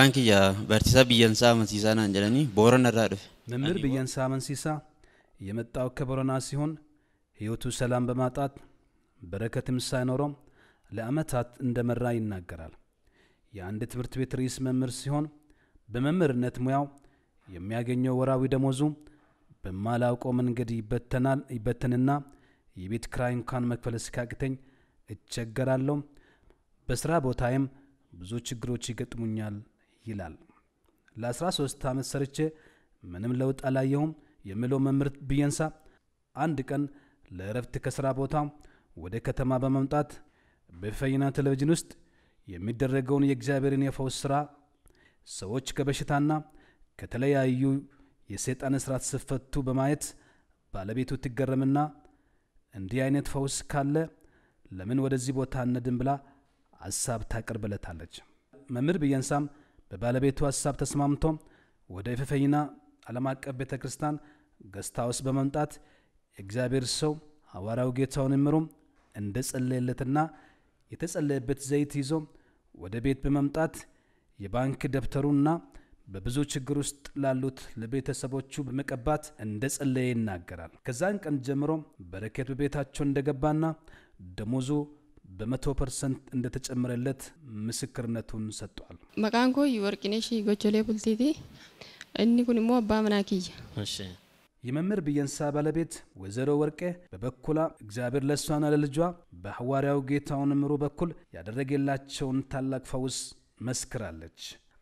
Maqaan kiyya barsiisaa Biyyansaa Amansiisaanaan jedhanii Boorana irraa dhufe። መምህር ብየንሳ መንሲሳ የመጣው ከቦረና ሲሆን ሕይወቱ ሰላም በማጣት በረከትም ሳይኖረው ለዓመታት እንደመራ ይናገራል። የአንድ ትምህርት ቤት ርዕስ መምህር ሲሆን በመምህርነት ሙያው የሚያገኘው ወራዊ ደሞዙ በማላውቀው መንገድ ይበተናል ይበተንና የቤት ክራይ እንኳን መክፈል እስካቅተኝ እቸገራለሁ። በስራ ቦታዬም ብዙ ችግሮች ይገጥሙኛል ይላል። ለ13 ዓመት ሰርቼ ምንም ለውጥ አላየሁም የምለው መምህር ብየንሳ አንድ ቀን ለእረፍት ከስራ ቦታ ወደ ከተማ በመምጣት በፈይና ቴሌቪዥን ውስጥ የሚደረገውን የእግዚአብሔርን የፈውስ ሥራ ሰዎች ከበሽታና ከተለያዩ የሰይጣን እስራት ስፈቱ በማየት ባለቤቱ ትገረምና እንዲህ አይነት ፈውስ ካለ ለምን ወደዚህ ቦታ እነድን ብላ አሳብ ታቀርብለታለች። መምህር ብየንሳም በባለቤቱ ሀሳብ ተስማምቶ ወደ ኢፈፈይና ዓለም አቀፍ ቤተ ክርስቲያን ገስታውስ በመምጣት የእግዚአብሔር ሰው ሐዋርያው ጌታውን ምሩ እንደ ጸለየለትና የተጸለየበት ዘይት ይዞ ወደ ቤት በመምጣት የባንክ ደብተሩና በብዙ ችግር ውስጥ ላሉት ለቤተሰቦቹ በመቀባት እንደ ጸለየ ይናገራል። ከዛን ቀን ጀምሮ በረከት በቤታቸው እንደገባና ደሞዙ በመቶ ፐርሰንት እንደተጨመረለት ምስክርነቱን ሰጥቷል። መቃንኮ ወርቅነሽ ጎቾሌ ቡልቲቲ እኒኩን ሞ አባ ምናክያ የመምህር ብየንሳ ባለቤት ወይዘሮ ወርቄ በበኩላ እግዚአብሔር ለእሷና ለልጇ በሐዋርያው ጌታውን ምሩ በኩል ያደረገላቸውን ታላቅ ፈውስ መስክራለች።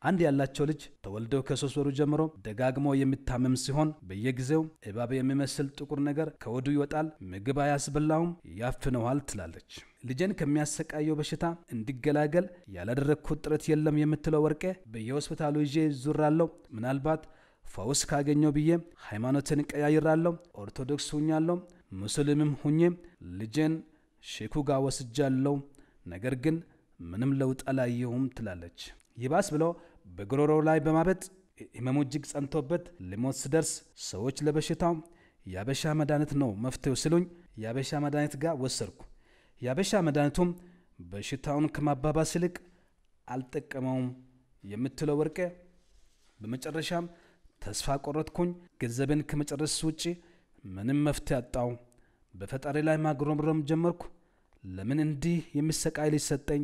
አንድ ያላቸው ልጅ ተወልደው ከሶስት ወሩ ጀምሮ ደጋግሞ የሚታመም ሲሆን በየጊዜው እባብ የሚመስል ጥቁር ነገር ከወዱ ይወጣል፣ ምግብ አያስበላውም፣ ያፍነዋል ትላለች። ልጄን ከሚያሰቃየው በሽታ እንዲገላገል ያላደረግኩት ጥረት የለም የምትለው ወርቄ በየሆስፒታሉ ይዤ ዙራለሁ። ምናልባት ፈውስ ካገኘው ብዬ ሃይማኖትን ቀያይራለሁ። ኦርቶዶክስ ሁኛለሁ፣ ሙስሊምም ሁኜ ልጄን ሼኩ ጋር ወስጃለሁ። ነገር ግን ምንም ለውጥ አላየሁም ትላለች። ይባስ ብለው በጉሮሮው ላይ በማበጥ ህመሙ እጅግ ጸንቶበት ልሞት ስደርስ ሰዎች ለበሽታው የአበሻ መድኃኒት ነው መፍትሄው ስሉኝ የአበሻ መድኃኒት ጋር ወሰድኩ። የአበሻ መድኃኒቱም በሽታውን ከማባባስ ይልቅ አልጠቀመውም የምትለው ወርቄ፣ በመጨረሻም ተስፋ ቆረጥኩኝ። ገንዘብን ከመጨረስ ውጭ ምንም መፍትሄ አጣው። በፈጣሪ ላይ ማጉረምረም ጀመርኩ። ለምን እንዲህ የሚሰቃይ ልጅ ሰጠኝ?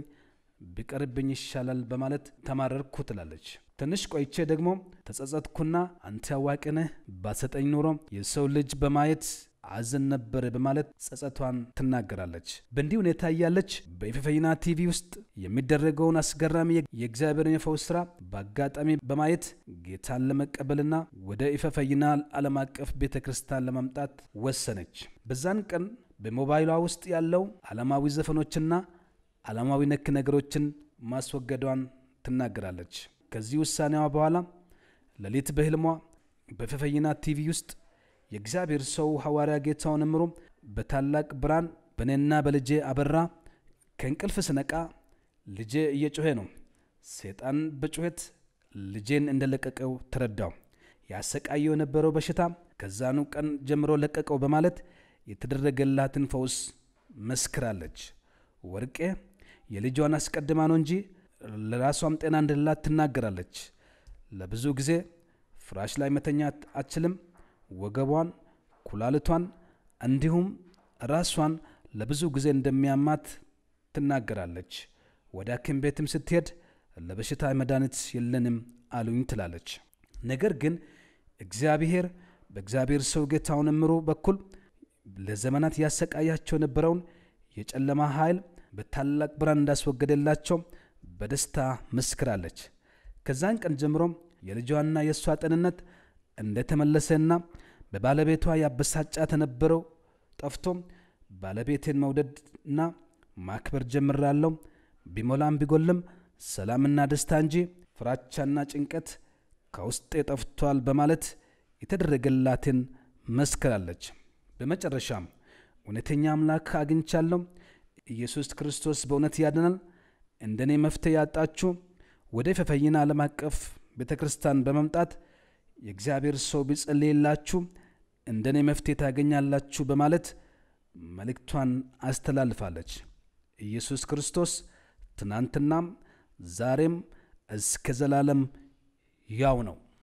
ቢቀርብኝ ይሻላል በማለት ተማረርኩ ትላለች። ትንሽ ቆይቼ ደግሞ ተጸጸትኩና አንተ አዋቂ ነህ ባሰጠኝ ኑሮ የሰው ልጅ በማየት አዘን ነበር በማለት ጸጸቷን ትናገራለች። በእንዲህ ሁኔታ እያለች በኢፌፌና ቲቪ ውስጥ የሚደረገውን አስገራሚ የእግዚአብሔርን የፈውስ ስራ በአጋጣሚ በማየት ጌታን ለመቀበልና ወደ ኢፌፌና ዓለም አቀፍ ቤተ ክርስቲያን ለማምጣት ወሰነች። በዛን ቀን በሞባይሏ ውስጥ ያለው ዓለማዊ ዘፈኖችና ዓላማዊ ነክ ነገሮችን ማስወገዷን ትናገራለች። ከዚህ ውሳኔዋ በኋላ ሌሊት በህልሟ በፈፈይና ቲቪ ውስጥ የእግዚአብሔር ሰው ሐዋርያ ጌታውን እምሮ በታላቅ ብርሃን በእኔና በልጄ አበራ። ከእንቅልፍ ስነቃ ልጄ እየጮሄ ነው። ሰይጣን በጩኸት ልጄን እንደለቀቀው ተረዳው። ያሰቃየው የነበረው በሽታ ከዛኑ ቀን ጀምሮ ለቀቀው በማለት የተደረገላትን ፈውስ መስክራለች። ወርቄ የልጇን አስቀድማ ነው እንጂ ለራሷም ጤና እንደሌላት ትናገራለች። ለብዙ ጊዜ ፍራሽ ላይ መተኛ አትችልም። ወገቧን፣ ኩላልቷን እንዲሁም ራሷን ለብዙ ጊዜ እንደሚያማት ትናገራለች። ወደ ሐኪም ቤትም ስትሄድ ለበሽታ መድኃኒት የለንም አሉኝ ትላለች። ነገር ግን እግዚአብሔር በእግዚአብሔር ሰው ጌታውን እምሩ በኩል ለዘመናት ያሰቃያቸው የነበረውን የጨለማ ኃይል በታላቅ ብርሃን እንዳስወገደላቸው በደስታ መስክራለች። ከዛን ቀን ጀምሮም የልጇና የእሷ ጤንነት እንደተመለሰና በባለቤቷ ያበሳጫ ተነበረው ጠፍቶ ባለቤቴን መውደድና ማክበር ጀምራለሁ። ቢሞላም ቢጎልም ሰላምና ደስታ እንጂ ፍራቻና ጭንቀት ከውስጤ ጠፍቷል በማለት የተደረገላትን መስክራለች። በመጨረሻም እውነተኛ አምላክ አግኝቻለሁ ኢየሱስ ክርስቶስ በእውነት ያድናል። እንደ እኔ መፍትሄ ያጣችሁ ወደ ፈፈይና ዓለም አቀፍ ቤተ ክርስቲያን በመምጣት የእግዚአብሔር ሰው ቢጸልይላችሁ እንደ እኔ መፍትሄ ታገኛላችሁ በማለት መልእክቷን አስተላልፋለች። ኢየሱስ ክርስቶስ ትናንትናም ዛሬም እስከ ዘላለም ያው ነው።